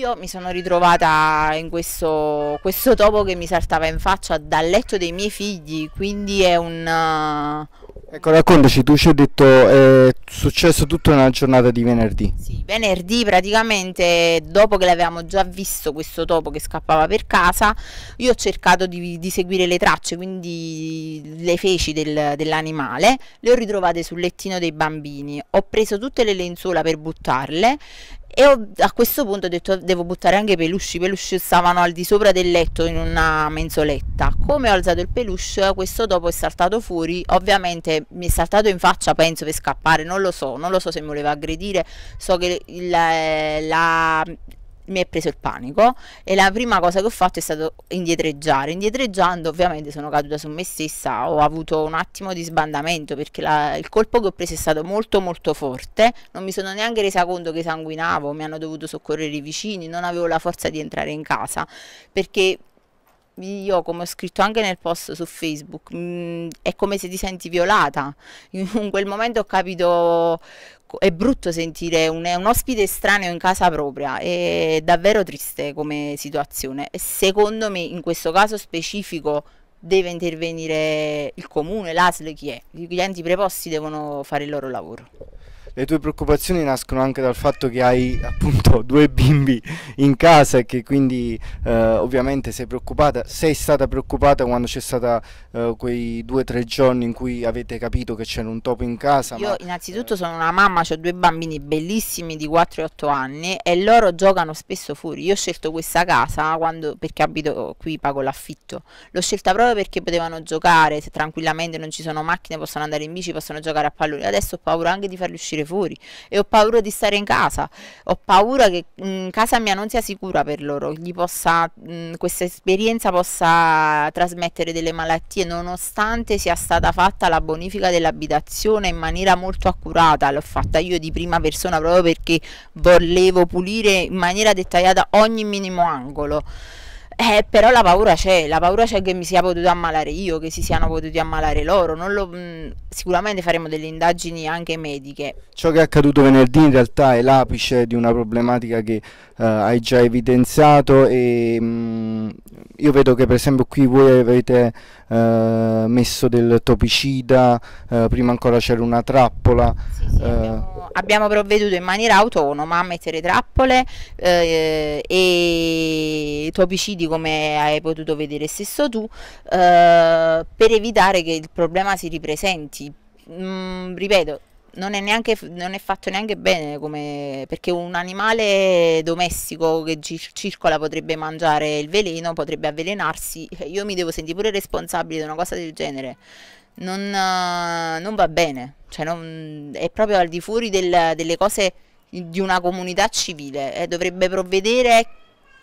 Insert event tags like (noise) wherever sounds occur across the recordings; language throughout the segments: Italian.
io mi sono ritrovata in questo, questo, topo che mi saltava in faccia dal letto dei miei figli, quindi è un... Eh, ecco, raccontaci, tu ci hai detto è successo tutto nella giornata di venerdì. Sì, venerdì praticamente dopo che l'avevamo già visto questo topo che scappava per casa, io ho cercato di, di seguire le tracce, quindi le feci del, dell'animale, le ho ritrovate sul lettino dei bambini, ho preso tutte le lenzuola per buttarle e ho, a questo punto ho detto devo buttare anche i peluche, i pelusci stavano al di sopra del letto in una mensoletta. Come ho alzato il peluche, questo dopo è saltato fuori, ovviamente mi è saltato in faccia, penso per scappare, non lo so, non lo so se mi voleva aggredire, so che la, la mi è preso il panico e la prima cosa che ho fatto è stato indietreggiare. Indietreggiando ovviamente sono caduta su me stessa, ho avuto un attimo di sbandamento perché la, il colpo che ho preso è stato molto molto forte, non mi sono neanche resa conto che sanguinavo, mi hanno dovuto soccorrere i vicini, non avevo la forza di entrare in casa perché io come ho scritto anche nel post su Facebook, mh, mm, è come se ti senti violata. (laughs) In quel momento ho capito è brutto sentire un, un, ospite estraneo in casa propria, è davvero triste come situazione. Secondo me in questo caso specifico deve intervenire il comune, l'ASL, chi è? I clienti preposti devono fare il loro lavoro le tue preoccupazioni nascono anche dal fatto che hai appunto (laughs) due bimbi in casa e che quindi eh, ovviamente sei preoccupata, sei stata preoccupata quando c'è stata eh, quei due o tre giorni in cui avete capito che c'era un topo in casa. Io ma, innanzitutto eh... sono una mamma, ho due bambini bellissimi di 4 e 8 anni e loro giocano spesso fuori. Io ho scelto questa casa quando, perché abito qui, pago l'affitto, l'ho scelta proprio perché potevano giocare se tranquillamente, non ci sono macchine, possono andare in bici, possono giocare a pallone. Adesso ho paura anche di farli uscire fuori fuori e ho paura di stare in casa, ho paura che mh, mm, casa mia non sia sicura per loro, gli possa, mh, mm, questa esperienza possa trasmettere delle malattie nonostante sia stata fatta la bonifica dell'abitazione in maniera molto accurata, l'ho fatta io di prima persona proprio perché volevo pulire in maniera dettagliata ogni minimo angolo. Eh, però la paura c'è, la paura c'è che mi sia potuto ammalare io, che si siano potuti ammalare loro. Lo, mh, mm, sicuramente faremo delle indagini anche mediche. Ciò che è accaduto venerdì in realtà è l'apice di una problematica che uh, hai già evidenziato e mh, mm, io vedo che per esempio qui voi avete uh, messo del topicida, uh, prima ancora c'era una trappola. Sì, sì, abbiamo, abbiamo, provveduto in maniera autonoma a mettere trappole e topicidi come hai potuto vedere stesso tu, eh, per evitare che il problema si ripresenti. Mm, ripeto, non è, neanche, non è, fatto neanche bene come, perché un animale domestico che circola potrebbe mangiare il veleno, potrebbe avvelenarsi. (laughs) Io mi devo sentire pure responsabile di una cosa del genere. Non, eh, non va bene, cioè non, è proprio al di fuori del, delle cose di una comunità civile e eh, dovrebbe provvedere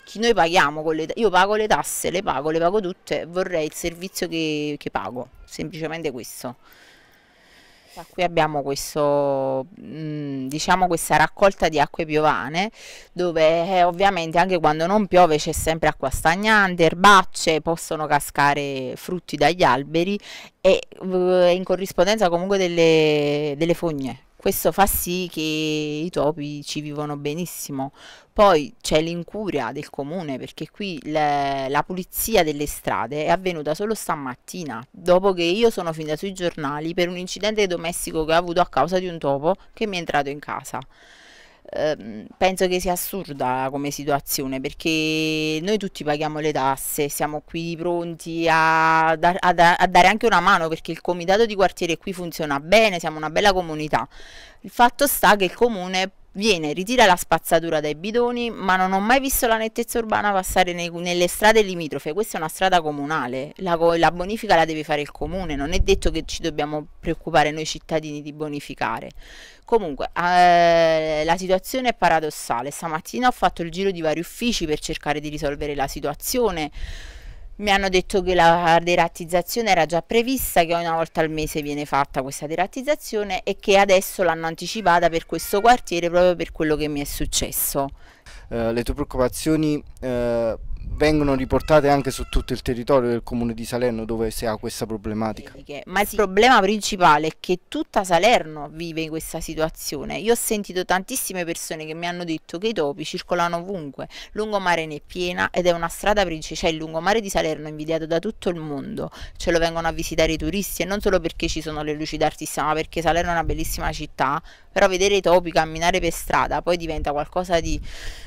chi noi paghiamo con le tasse, io pago le tasse, le pago, le pago tutte, vorrei il servizio che, che pago, semplicemente questo. qui abbiamo questo, mm, diciamo, questa raccolta di acque piovane dove eh, ovviamente anche quando non piove c'è sempre acqua stagnante, erbacce, possono cascare frutti dagli alberi e eh, in corrispondenza comunque delle, delle fogne questo fa sì che i topi ci vivono benissimo. Poi c'è l'incuria del comune perché qui le, la pulizia delle strade è avvenuta solo stamattina, dopo che io sono finita sui giornali per un incidente domestico che ho avuto a causa di un topo che mi è entrato in casa. Ehm, penso che sia assurda come situazione perché noi tutti paghiamo le tasse, siamo qui pronti a, dar, a, a, dare anche una mano perché il comitato di quartiere qui funziona bene, siamo una bella comunità. Il fatto sta che il comune Viene, ritira la spazzatura dai bidoni, ma non ho mai visto la nettezza urbana passare nei, nelle strade limitrofe. Questa è una strada comunale, la, la bonifica la deve fare il comune, non è detto che ci dobbiamo preoccupare noi cittadini di bonificare. Comunque, eh, la situazione è paradossale. Stamattina ho fatto il giro di vari uffici per cercare di risolvere la situazione mi hanno detto che la derattizzazione era già prevista, che una volta al mese viene fatta questa derattizzazione e che adesso l'hanno anticipata per questo quartiere proprio per quello che mi è successo. Uh, le tue preoccupazioni uh vengono riportate anche su tutto il territorio del comune di Salerno dove si ha questa problematica. Ma il problema principale è che tutta Salerno vive in questa situazione. Io ho sentito tantissime persone che mi hanno detto che i topi circolano ovunque, lungomare ne è piena ed è una strada principale, cioè il lungomare di Salerno è invidiato da tutto il mondo, ce lo vengono a visitare i turisti e non solo perché ci sono le luci d'artista, ma perché Salerno è una bellissima città, però vedere i topi camminare per strada poi diventa qualcosa di,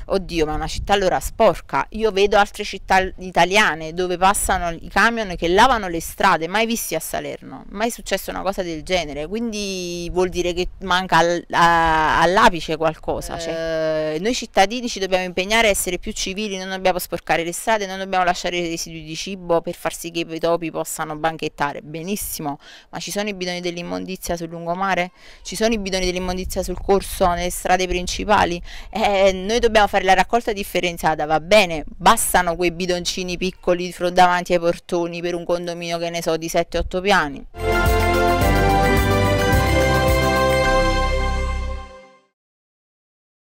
oddio ma è una città allora sporca, io vedo altre altre città italiane dove passano i camion che lavano le strade, mai visti a Salerno, mai successo una cosa del genere, quindi vuol dire che manca al, a, all'apice qualcosa. Cioè, eh. noi cittadini ci dobbiamo impegnare a essere più civili, non dobbiamo sporcare le strade, non dobbiamo lasciare residui di cibo per far sì che i topi possano banchettare, benissimo, ma ci sono i bidoni dell'immondizia sul lungomare? Ci sono i bidoni dell'immondizia sul corso, nelle strade principali? Eh, noi dobbiamo fare la raccolta differenziata, va bene, basta quei bidoncini piccoli davanti ai portoni per un condominio che ne so di 7-8 piani.